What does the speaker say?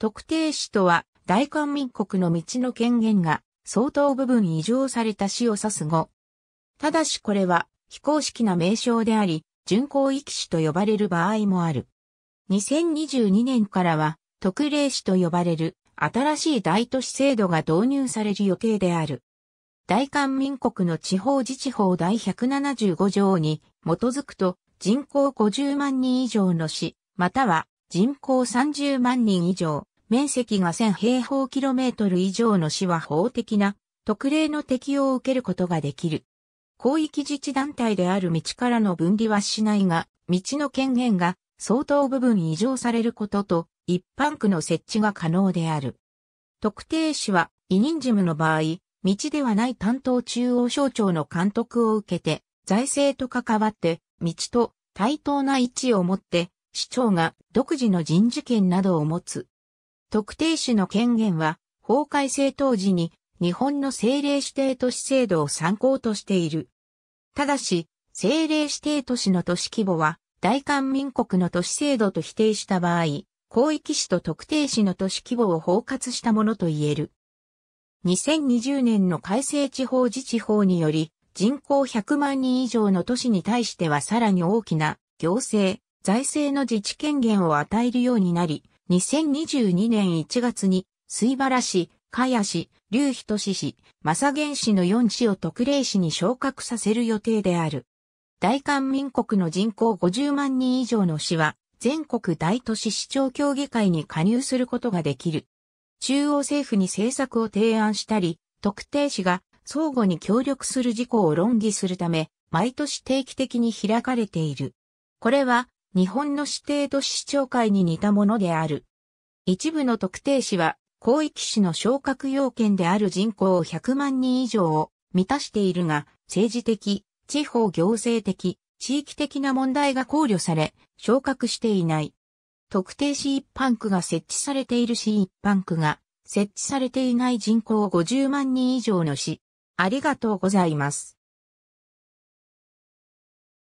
特定市とは、大韓民国の道の権限が相当部分移譲された市を指す語。ただしこれは非公式な名称であり、巡航域市と呼ばれる場合もある。2022年からは特例市と呼ばれる新しい大都市制度が導入される予定である。大韓民国の地方自治法第175条に基づくと人口50万人以上の市、または人口30万人以上、面積が1000平方キロメートル以上の市は法的な特例の適用を受けることができる。広域自治団体である道からの分離はしないが、道の権限が相当部分に移譲されることと、一般区の設置が可能である。特定市は、委任事務の場合、道ではない担当中央省庁の監督を受けて、財政と関わって、道と対等な位置を持って、市長が独自の人事権などを持つ。特定市の権限は、法改正当時に日本の政令指定都市制度を参考としている。ただし、政令指定都市の都市規模は、大韓民国の都市制度と否定した場合、広域市と特定市の都市規模を包括したものと言える。2020年の改正地方自治法により、人口100万人以上の都市に対してはさらに大きな行政、財政の自治権限を与えるようになり、2022年1月に、水原市、茅市、竜人市市、正源市の4市を特例市に昇格させる予定である。大韓民国の人口50万人以上の市は、全国大都市市長協議会に加入することができる。中央政府に政策を提案したり、特定市が相互に協力する事項を論議するため、毎年定期的に開かれている。これは日本の指定都市市長会に似たものである。一部の特定市は、広域市の昇格要件である人口100万人以上を満たしているが、政治的、地方行政的、地域的な問題が考慮され、昇格していない。特定市一般区が設置されている市一般区が設置されていない人口50万人以上の市。ありがとうございます。